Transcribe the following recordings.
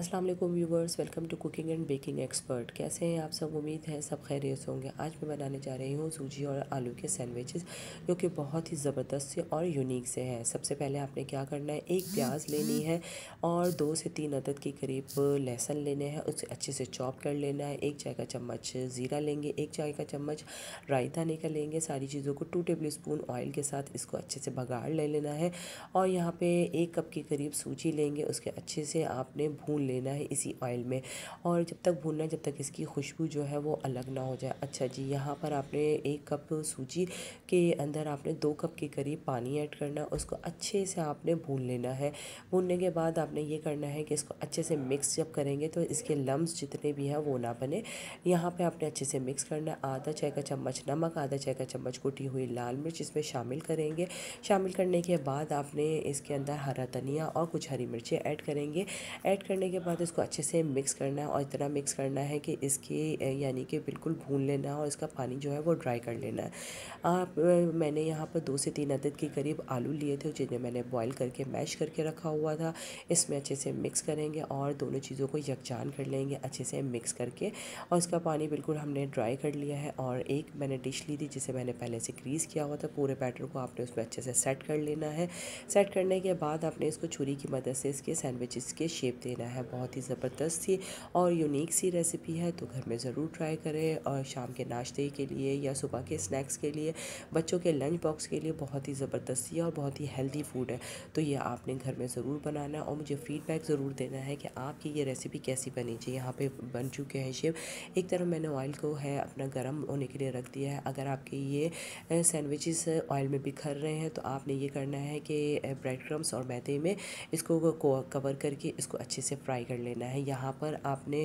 अस्सलाम वालेकुम viewers welcome to cooking and baking expert कैसे हैं आप सब उम्मीद है सब खैरियत होंगे आज मैं बनाने जा रही हूँ सूजी और आलू के सैंडविचेस जो कि बहुत ही ज़बरदस्त से और यूनिक से हैं सबसे पहले आपने क्या करना है एक प्याज लेनी है और दो से तीन अदद के करीब लहसुन लेने हैं उसे अच्छे से चॉप कर लेना है एक चाय का चम्मच ज़ीरा लेंगे एक चाय का चम्मच रायता धने का लेंगे सारी चीज़ों को टू टेबल स्पून ऑयल के साथ इसको अच्छे से भगाड़ ले लेना है और यहाँ पर एक कप के करीब सूजी लेंगे उसके अच्छे से आपने भून लेना है इसी ऑयल में और जब तक भूनना है जब तक इसकी खुशबू जो है वो अलग ना हो जाए अच्छा जी यहाँ पर आपने एक कप सूजी के अंदर आपने दो कप के करीब पानी ऐड करना उसको अच्छे से आपने भून लेना है भूनने के बाद आपने ये करना है कि इसको अच्छे से मिक्स जब करेंगे तो इसके लम्ब जितने भी हैं वो ना बने यहाँ पर आपने अच्छे से मिक्स करना है आधा चाय का चम्मच नमक आधा चाय का चम्मच कुटी हुई लाल मिर्च इसमें शामिल करेंगे शामिल करने के बाद आपने इसके अंदर हरा धनिया और कुछ हरी मिर्चें ऐड करेंगे ऐड करने के के बाद इसको अच्छे से मिक्स करना है और इतना मिक्स करना है कि इसके यानी कि बिल्कुल भून लेना है और इसका पानी जो है वो ड्राई कर लेना है आप मैंने यहाँ पर दो से तीन अदद के करीब आलू लिए थे जिन्हें मैंने बॉईल करके मैश करके रखा हुआ था इसमें अच्छे से मिक्स करेंगे और दोनों चीज़ों को यकजान कर लेंगे अच्छे से मिक्स करके और इसका पानी बिल्कुल हमने ड्राई कर लिया है और एक मैंने डिश ली थी जिसे मैंने पहले से क्रीज़ किया हुआ था पूरे बैटर को आपने उसमें अच्छे से सेट कर लेना है सेट करने के बाद आपने इसको छुरी की मदद से इसके सैंडविचेस के शेप देना है बहुत ही ज़बरदस्त सी और यूनिक सी रेसिपी है तो घर में ज़रूर ट्राई करें और शाम के नाश्ते के लिए या सुबह के स्नैक्स के लिए बच्चों के लंच बॉक्स के लिए बहुत ही ज़बरदस्त सी और बहुत ही हेल्दी फूड है तो ये आपने घर में ज़रूर बनाना और मुझे फ़ीडबैक ज़रूर देना है कि आपकी ये रेसिपी कैसी बनी चाहिए यहाँ पर बन चुके हैं शिव एक तरफ मैंने ऑयल को है अपना गर्म होने के लिए रख दिया है अगर आपके ये सैंडविचेस ऑयल में बिखर रहे हैं तो आपने ये करना है कि ब्रेड क्रम्स और मैदे में इसको कवर करके इसको अच्छे से फ्राई फ्राई कर लेना है यहाँ पर आपने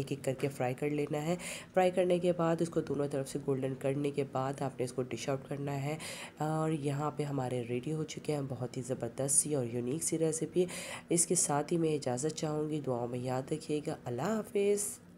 एक एक करके फ्राई कर लेना है फ्राई करने के बाद इसको दोनों तरफ से गोल्डन करने के बाद आपने इसको डिश आउट करना है और यहाँ पे हमारे रेडी हो चुके हैं बहुत ही ज़बरदस्त सी और यूनिक सी रेसिपी इसके साथ ही मैं इजाज़त चाहूँगी दुआओं में याद रखिएगा अल्लाह हाफिज़